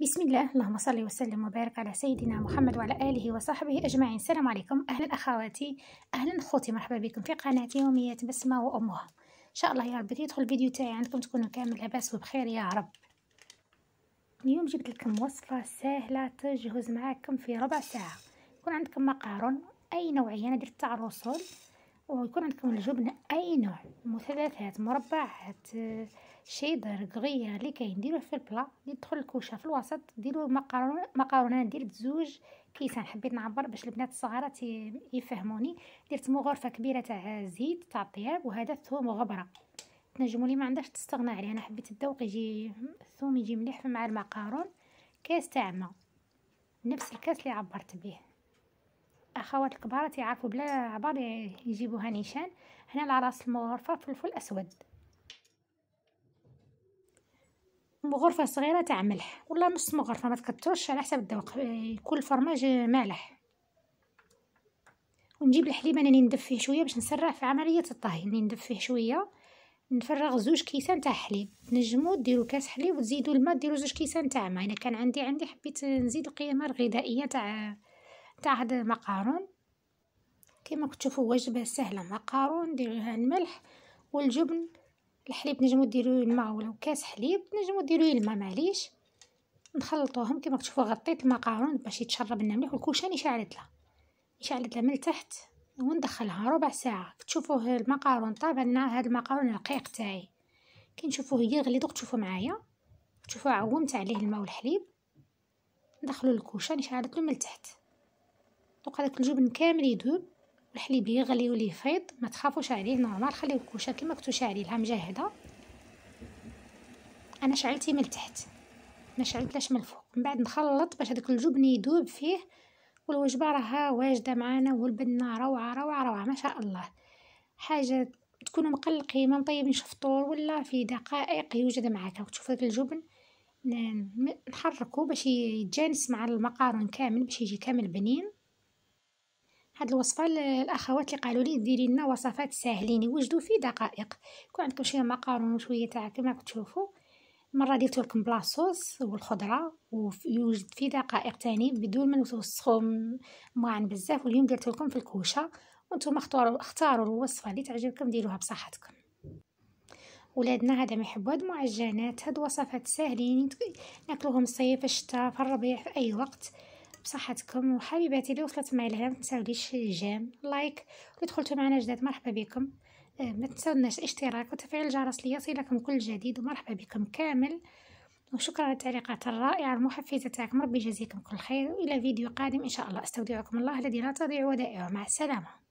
بسم الله اللهم صل وسلم وبارك على سيدنا محمد وعلى آله وصحبه أجمعين السلام عليكم أهلا أخواتي أهلا خوتي مرحبا بكم في قناة يوميات بسمة وأمها إن شاء الله يا رب يدخل الفيديو تاعي عندكم تكونوا كامل لاباس وبخير يا رب اليوم جبت لكم وصفة سهلة تجهز معاكم في ربع ساعة يكون عندكم مقارن أي نوعية أنا درت تاع الرسول ويكون عندكم الجبنة أي نوع مثلثات مربعات شي درقغيه اللي ديروه في البلا يدخل الكوشه في الوسط ديروا مقرونه مقرونه درت زوج كيسان حبيت نعبر باش البنات الصغارات يفهموني درت مغرفه كبيره تاع زيت تاع الطياب وهذا الثوم وغبره تنجموا لي ما عندهاش تستغنى عليه انا حبيت الذوق يجي الثوم يجي مليح مع المقارون كاس تاع ماء نفس الكاس اللي عبرت به الاخوات الكبار تيعرفوا بلا عبار يجيبوها نيشان هنا على راس المغرفه فلفل اسود مغرفه صغيره تاع ملح ولا نص مغرفه ما تكترش على حسب الذوق كل فرماج مالح ونجيب الحليب انني ندف فيه شويه باش نسرع في عمليه الطهي اني ندف فيه شويه نفرغ زوج كيسان تاع حليب تنجموا ديروا كاس حليب وتزيدوا الماء ديروا زوج كيسان تاع ماء الا كان عندي عندي حبيت نزيد القيمه الغذائيه تاع تاع هاد المقارون كما كتشوفوا وجبه سهله مقارون ديروها الملح والجبن الحليب نجمو ديروه الماء ولا كاس حليب نجمو ديروه الماء معليش نخلطوهم كما كتشوفوا غطيت المقارون باش يتشرب لنا مليح والكوشان شعلت لها شعلت لها من التحت وندخلها ربع ساعه كتشوفوه المقارون طاب لنا هاد المقارون رقيق تاعي كي نشوفوه يغلي دوك تشوفوا معايا تشوفوا عومت عليه الماء والحليب ندخلو الكوشان شعلت له من التحت دوك هذاك الجبن كامل يذوب الحليب يغلي وليه فيض ما تخافوش عليه نورمال خليه الكوشه كما كنتو شاعليلها مجهده انا شعلتي من التحت ما شعلتلاش من الفوق من بعد نخلط باش هذاك الجبن يذوب فيه والوجبه راها واجده معانا والبنه روعه روعه روعه ما شاء الله حاجه تكونوا مقلقين ما مطيبينش فطور ولا في دقائق يوجد معاك وتشوف داك الجبن نحركو باش يتجانس مع المقارن كامل باش يجي كامل بنين هاد الوصفه الاخوات اللي قالوا لي ديري لنا وصفات ساهلين يوجدوا في دقائق كون عندكم شويه مقارون وشويه تاع كما كتشوفوا مره درت لكم بلاصوص والخضره ويوجد في دقائق تاني بدون ما نوسخو معن بزاف واليوم درت لكم في الكوشه وانتم اختاروا اختاروا الوصفه اللي تعجبكم ديروها بصحتكم ولادنا هذا ما يحبوا هاد المعجنات هاد وصفات ساهلين ناكلوهم الصيف الشتاء في الربيع في اي وقت بصحتكم وحبيباتي اللي وصلت معي لهنا ما تنساوليش الجيم لايك اللي دخلتوا معنا جداد مرحبا بكم آه، ما تنساوناش الاشتراك وتفعيل الجرس ليصلكم كل جديد ومرحبا بكم كامل وشكرا على التعليقات الرائعة المحفزة تاعكم ربي يجازيكم كل خير وإلى فيديو قادم إن شاء الله أستودعكم الله الذي لا تضيع ودائعه مع السلامة